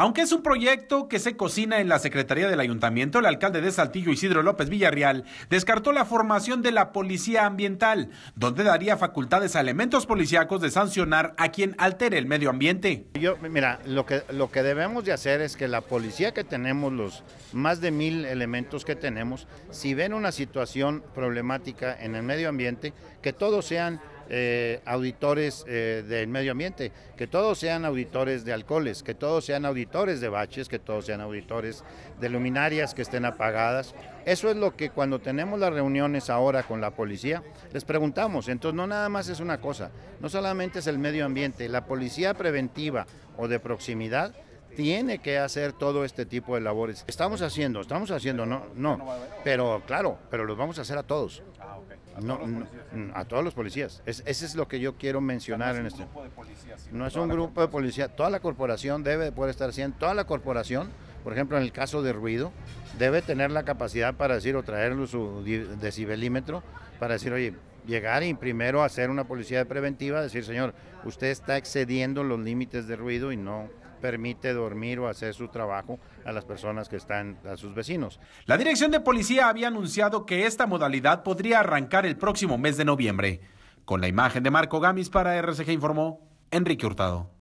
Aunque es un proyecto que se cocina en la Secretaría del Ayuntamiento, el alcalde de Saltillo, Isidro López Villarreal, descartó la formación de la Policía Ambiental, donde daría facultades a elementos policíacos de sancionar a quien altere el medio ambiente. Yo, mira, lo que, lo que debemos de hacer es que la policía que tenemos, los más de mil elementos que tenemos, si ven una situación problemática en el medio ambiente, que todos sean eh, auditores eh, del medio ambiente, que todos sean auditores de alcoholes, que todos sean auditores de baches, que todos sean auditores de luminarias que estén apagadas. Eso es lo que cuando tenemos las reuniones ahora con la policía, les preguntamos. Entonces no nada más es una cosa, no solamente es el medio ambiente, la policía preventiva o de proximidad tiene que hacer todo este tipo de labores. Estamos haciendo, estamos haciendo, no, no, pero claro, pero los vamos a hacer a todos. A no, todos los ¿eh? a todos los policías. eso ese es lo que yo quiero mencionar en este. No es un grupo de policía. Toda la corporación debe poder estar haciendo. Toda la corporación, por ejemplo, en el caso de ruido, debe tener la capacidad para decir o traer su decibelímetro para decir, oye, llegar y primero hacer una policía preventiva, decir, señor, usted está excediendo los límites de ruido y no permite dormir o hacer su trabajo a las personas que están, a sus vecinos. La Dirección de Policía había anunciado que esta modalidad podría arrancar el próximo mes de noviembre. Con la imagen de Marco Gamis para RCG informó Enrique Hurtado.